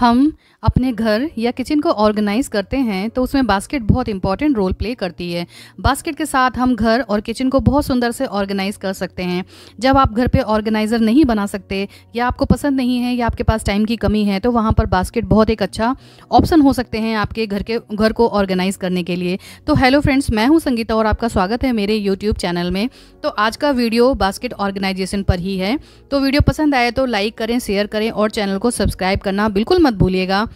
हम अपने घर या किचन को ऑर्गेनाइज करते हैं तो उसमें बास्केट बहुत इंपॉर्टेंट रोल प्ले करती है बास्केट के साथ हम घर और किचन को बहुत सुंदर से ऑर्गेनाइज कर सकते हैं जब आप घर पे ऑर्गेनाइज़र नहीं बना सकते या आपको पसंद नहीं है या आपके पास टाइम की कमी है तो वहाँ पर बास्केट बहुत एक अच्छा ऑप्शन हो सकते हैं आपके घर के घर को ऑर्गेनाइज़ करने के लिए तो हेलो फ्रेंड्स मैं हूँ संगीता और आपका स्वागत है मेरे यूट्यूब चैनल में तो आज का वीडियो बास्केट ऑर्गेनाइजेशन पर ही है तो वीडियो पसंद आए तो लाइक करें शेयर करें और चैनल को सब्सक्राइब करना बिल्कुल मत भूलिएगा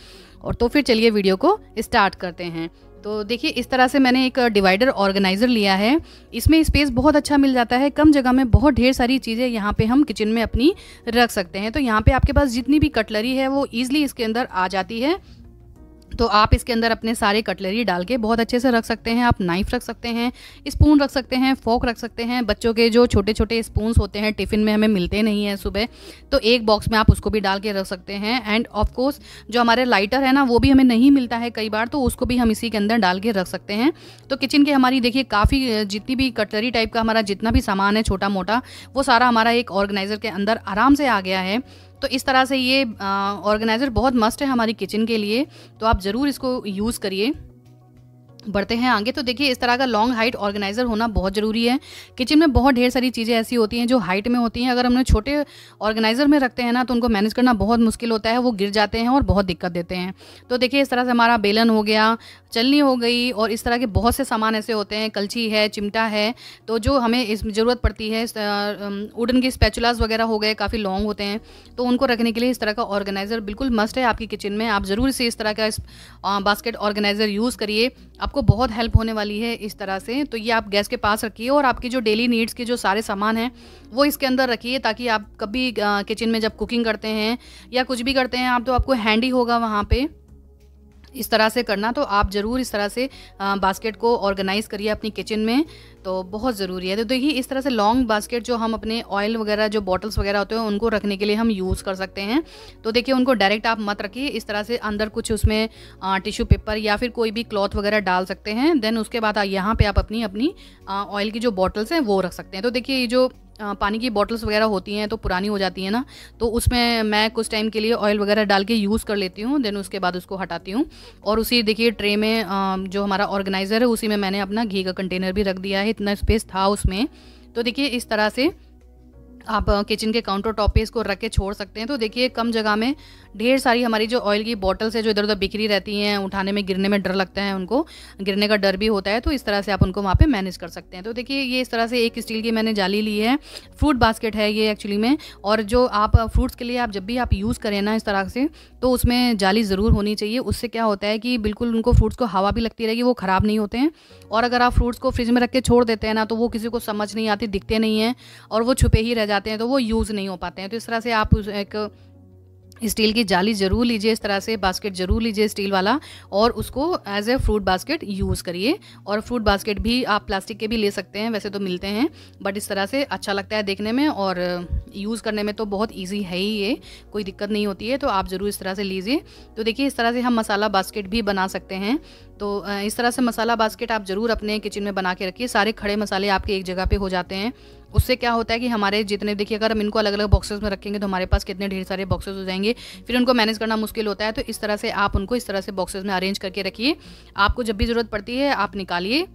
और तो फिर चलिए वीडियो को स्टार्ट करते हैं तो देखिए इस तरह से मैंने एक डिवाइडर ऑर्गेनाइज़र लिया है इसमें स्पेस बहुत अच्छा मिल जाता है कम जगह में बहुत ढेर सारी चीज़ें यहाँ पे हम किचन में अपनी रख सकते हैं तो यहाँ पे आपके पास जितनी भी कटलरी है वो ईज़िली इसके अंदर आ जाती है तो आप इसके अंदर अपने सारे कटलरी डाल के बहुत अच्छे से रख सकते हैं आप नाइफ रख सकते हैं स्पून रख सकते हैं फोक रख सकते हैं बच्चों के जो छोटे छोटे स्पून होते हैं टिफ़िन में हमें मिलते नहीं हैं सुबह तो एक बॉक्स में आप उसको भी डाल के रख सकते हैं एंड ऑफकोर्स जो हमारे लाइटर है ना वो भी हमें नहीं मिलता है कई बार तो उसको भी हम इसी के अंदर डाल के रख सकते हैं तो किचन के हमारी देखिए काफ़ी जितनी भी कटलरी टाइप का हमारा जितना भी सामान है छोटा मोटा वो सारा हमारा एक ऑर्गेनाइज़र के अंदर आराम से आ गया है तो इस तरह से ये ऑर्गेनाइज़र बहुत मस्ट है हमारी किचन के लिए तो आप ज़रूर इसको यूज़ करिए बढ़ते हैं आगे तो देखिए इस तरह का लॉन्ग हाइट ऑर्गेनाइज़र होना बहुत ज़रूरी है किचन में बहुत ढेर सारी चीज़ें ऐसी होती हैं जो हाइट में होती हैं अगर हमने छोटे ऑर्गेनाइज़र में रखते हैं ना तो उनको मैनेज करना बहुत मुश्किल होता है वो गिर जाते हैं और बहुत दिक्कत देते हैं तो देखिए इस तरह से हमारा बेलन हो गया चलनी हो गई और इस तरह के बहुत से सामान ऐसे होते हैं कलछी है चिमटा है तो जो हमें इस ज़रूरत पड़ती है उडन की स्पेचुलाज वगैरह हो गए काफ़ी लॉन्ग होते हैं तो उनको रखने के लिए इस तरह का ऑर्गेनाइज़र बिल्कुल मस्ट है आपकी किचन में आप ज़रूर से इस तरह का इस बास्केट ऑर्गेनाइज़र यूज़ करिए आपको बहुत हेल्प होने वाली है इस तरह से तो ये आप गैस के पास रखिए और आपकी जो डेली नीड्स के जो सारे सामान हैं वो इसके अंदर रखिए ताकि आप कभी किचन में जब कुकिंग करते हैं या कुछ भी करते हैं आप तो आपको हैंडी होगा वहाँ पर इस तरह से करना तो आप ज़रूर इस तरह से बास्केट को ऑर्गेनाइज़ करिए अपनी किचन में तो बहुत ज़रूरी है तो देखिए इस तरह से लॉन्ग बास्केट जो हम अपने ऑयल वगैरह जो बॉटल्स वगैरह होते हैं उनको रखने के लिए हम यूज़ कर सकते हैं तो देखिए उनको डायरेक्ट आप मत रखिए इस तरह से अंदर कुछ उसमें टिश्यू पेपर या फिर कोई भी क्लॉथ वगैरह डाल सकते हैं देन उसके बाद यहाँ पर आप अपनी अपनी ऑयल की जो बॉटल्स हैं वो रख सकते हैं तो देखिए ये जो पानी की बॉटल्स वगैरह होती हैं तो पुरानी हो जाती हैं ना तो उसमें मैं कुछ टाइम के लिए ऑयल वगैरह डाल के यूज़ कर लेती हूँ देन उसके बाद उसको हटाती हूँ और उसी देखिए ट्रे में जो हमारा ऑर्गेनाइज़र है उसी में मैंने अपना घी का कंटेनर भी रख दिया है इतना स्पेस था उसमें तो देखिए इस तरह से आप किचन के काउंटर टॉप पे इसको रख के छोड़ सकते हैं तो देखिए कम जगह में ढेर सारी हमारी जो ऑयल की बॉटल्स है जो इधर उधर बिखरी रहती हैं उठाने में गिरने में डर लगता है उनको गिरने का डर भी होता है तो इस तरह से आप उनको वहाँ पर मैनेज कर सकते हैं तो देखिए ये इस तरह से एक स्टील की मैंने जाली ली है फ्रूट बास्केट है ये एक्चुअली में और जो आप फ्रूट्स के लिए आप जब भी आप यूज़ करें ना इस तरह से तो उसमें जाली ज़रूर होनी चाहिए उससे क्या होता है कि बिल्कुल उनको फ्रूट्स को हवा भी लगती रहेगी वो ख़राब नहीं होते हैं और अगर आप फ्रूट्स को फ्रिज में रख के छोड़ देते हैं ना तो वो किसी को समझ नहीं आती दिखते नहीं हैं और वो छुपे ही रह जाते हैं तो वो यूज़ नहीं हो पाते हैं तो इस तरह से आप एक स्टील की जाली ज़रूर लीजिए इस तरह से बास्केट ज़रूर लीजिए स्टील वाला और उसको as a fruit basket use करिए और फ्रूट बास्केट भी आप प्लास्टिक के भी ले सकते हैं वैसे तो मिलते हैं बट इस तरह से अच्छा लगता है देखने में और यूज़ करने में तो बहुत ईजी है ही ये कोई दिक्कत नहीं होती है तो आप ज़रूर इस तरह से लीजिए तो देखिए इस तरह से हम मसाला बास्केट भी बना सकते हैं तो इस तरह से मसाला बास्केट आप ज़रूर अपने किचन में बना के रखिए सारे खड़े मसाले आपके एक जगह पर हो जाते हैं उससे क्या होता है कि हमारे जितने देखिए अगर हम इनको अलग अलग बॉक्सेस में रखेंगे तो हमारे पास कितने ढेर सारे बॉक्सेस हो जाएंगे फिर उनको मैनेज करना मुश्किल होता है तो इस तरह से आप उनको इस तरह से बॉक्सेस में अरेंज करके रखिए आपको जब भी ज़रूरत पड़ती है आप निकालिए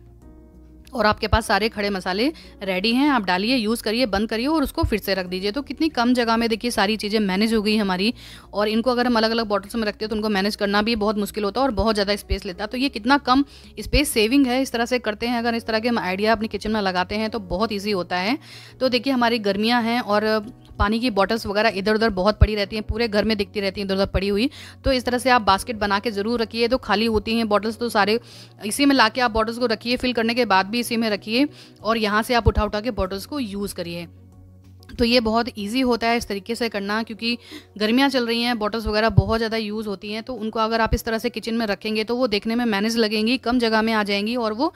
और आपके पास सारे खड़े मसाले रेडी हैं आप डालिए यूज़ करिए बंद करिए और उसको फिर से रख दीजिए तो कितनी कम जगह में देखिए सारी चीज़ें मैनेज हो गई हमारी और इनको अगर हम अलग अलग बॉटल्स में रखते हैं तो उनको मैनेज करना भी बहुत मुश्किल होता है और बहुत ज़्यादा स्पेस लेता है तो ये कितना कम स्पेस सेविंग है इस तरह से करते हैं अगर इस तरह के हम आइडिया अपने किचन में लगाते हैं तो बहुत ईजी होता है तो देखिए हमारी गर्मियाँ हैं और पानी की बॉटल्स वगैरह इधर उधर बहुत पड़ी रहती हैं पूरे घर में दिखती रहती हैं इधर उधर पड़ी हुई तो इस तरह से आप बास्केट बना के ज़रूर रखिए तो खाली होती हैं बॉटल्स तो सारे इसी में ला आप बॉटल्स को रखिए फिल करने के बाद भी इसी में रखिए और यहाँ से आप उठा उठा के बॉटल्स को यूज़ करिए तो ये बहुत ईजी होता है इस तरीके से करना क्योंकि गर्मियाँ चल रही हैं बॉटल्स वगैरह बहुत ज़्यादा यूज़ होती हैं तो उनको अगर आप इस तरह से किचन में रखेंगे तो वो देखने में मैनेज लगेंगी कम जगह में आ जाएंगी और वो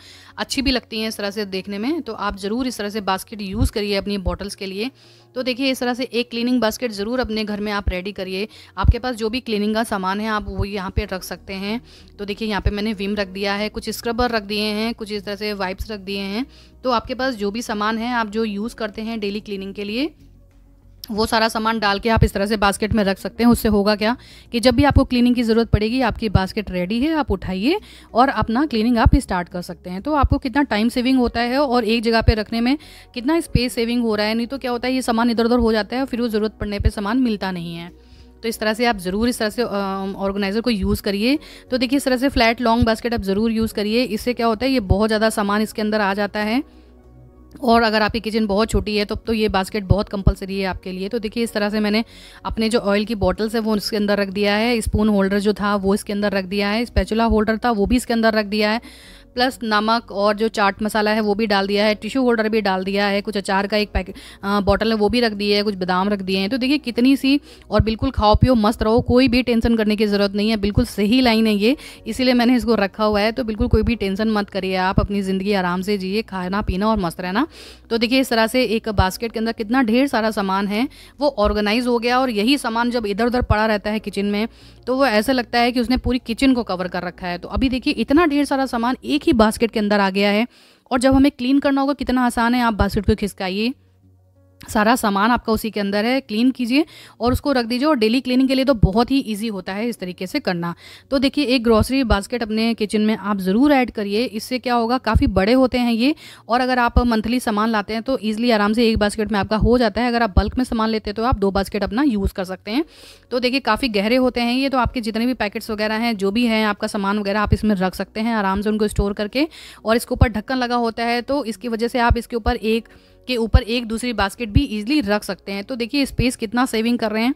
अच्छी भी लगती हैं इस तरह से देखने में तो आप ज़रूर इस तरह से बास्केट यूज़ करिए अपनी बॉटल्स के लिए तो देखिए इस तरह से एक क्लीनिंग बास्केट ज़रूर अपने घर में आप रेडी करिए आपके पास जो भी क्लीनिंग का सामान है आप वो यहाँ पर रख सकते हैं तो देखिए यहाँ पर मैंने विम रख दिया है कुछ स्क्रबर रख दिए हैं कुछ इस तरह से वाइप्स रख दिए हैं तो आपके पास जो भी सामान है आप जो यूज़ करते हैं डेली क्लीनिंग के लिए वो सारा सामान डाल के आप इस तरह से बास्केट में रख सकते हैं उससे होगा क्या कि जब भी आपको क्लीनिंग की ज़रूरत पड़ेगी आपकी बास्केट रेडी है आप उठाइए और अपना क्लीनिंग आप स्टार्ट कर सकते हैं तो आपको कितना टाइम सेविंग होता है और एक जगह पे रखने में कितना स्पेस सेविंग हो रहा है नहीं तो क्या होता है ये सामान इधर उधर हो जाता है और फिर वो ज़रूरत पड़ने पर सामान मिलता नहीं है तो इस तरह से आप ज़रूर इस तरह से ऑर्गेनाइज़र को यूज़ करिए तो देखिए इस तरह से फ्लैट लॉन्ग बास्केट आप ज़रूर यूज़ करिए इससे क्या होता है ये बहुत ज़्यादा सामान इसके अंदर आ जाता है और अगर आपकी किचन बहुत छोटी है तो तो ये बास्केट बहुत कंपलसरी है आपके लिए तो देखिए इस तरह से मैंने अपने जो ऑयल की बॉटल्स है वो इसके अंदर रख दिया है स्पून होल्डर जो था वो इसके अंदर रख दिया है स्पैचुला होल्डर था वो भी इसके अंदर रख दिया है प्लस नमक और जो चाट मसाला है वो भी डाल दिया है टिश्यू होल्डर भी डाल दिया है कुछ अचार का एक पैकेट बॉटल है वो भी रख दिया है कुछ बादाम रख दिए हैं तो देखिए कितनी सी और बिल्कुल खाओ पियो मस्त रहो कोई भी टेंशन करने की ज़रूरत नहीं है बिल्कुल सही लाइन है ये इसीलिए मैंने इसको रखा हुआ है तो बिल्कुल कोई भी टेंशन मत करिए आप अपनी ज़िंदगी आराम से जिए खाना पीना और मस्त रहना तो देखिए इस तरह से एक बास्केट के अंदर कितना ढेर सारा सामान है वो ऑर्गेनाइज हो गया और यही सामान जब इधर उधर पड़ा रहता है किचन में तो वो ऐसा लगता है कि उसने पूरी किचन को कवर कर रखा है तो अभी देखिए इतना ढेर सारा सामान एक एक ही बास्केट के अंदर आ गया है और जब हमें क्लीन करना होगा कितना आसान है आप बास्केट को खिसकाइए सारा सामान आपका उसी के अंदर है क्लीन कीजिए और उसको रख दीजिए और डेली क्लीनिंग के लिए तो बहुत ही इजी होता है इस तरीके से करना तो देखिए एक ग्रॉसरी बास्केट अपने किचन में आप ज़रूर ऐड करिए इससे क्या होगा काफ़ी बड़े होते हैं ये और अगर आप मंथली सामान लाते हैं तो ईजिली आराम से एक बास्केट में आपका हो जाता है अगर आप बल्क में सामान लेते हैं तो आप दो बास्केट अपना यूज़ कर सकते हैं तो देखिए काफ़ी गहरे होते हैं ये तो आपके जितने भी पैकेट्स वगैरह हैं जो भी हैं आपका सामान वगैरह आप इसमें रख सकते हैं आराम से उनको स्टोर करके और इसके ऊपर ढक्कन लगा होता है तो इसकी वजह से आप इसके ऊपर एक के ऊपर एक दूसरी बास्केट भी ईजिली रख सकते हैं तो देखिए स्पेस कितना सेविंग कर रहे हैं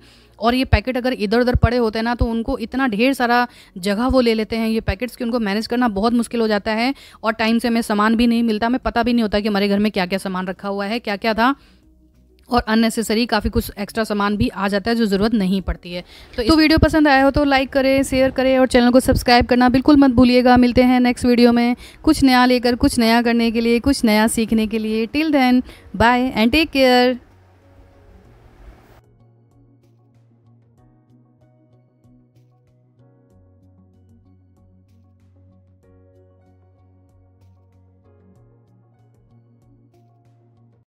और ये पैकेट अगर इधर उधर पड़े होते हैं ना तो उनको इतना ढेर सारा जगह वो ले लेते हैं ये पैकेट्स कि उनको मैनेज करना बहुत मुश्किल हो जाता है और टाइम से हमें सामान भी नहीं मिलता हमें पता भी नहीं होता कि हमारे घर में क्या क्या सामान रखा हुआ है क्या क्या था और अननेसेसरी काफ़ी कुछ एक्स्ट्रा सामान भी आ जाता है जो ज़रूरत नहीं पड़ती है तो तो वीडियो पसंद आया हो तो लाइक करें शेयर करें और चैनल को सब्सक्राइब करना बिल्कुल मत भूलिएगा मिलते हैं नेक्स्ट वीडियो में कुछ नया लेकर कुछ नया करने के लिए कुछ नया सीखने के लिए till then bye and take care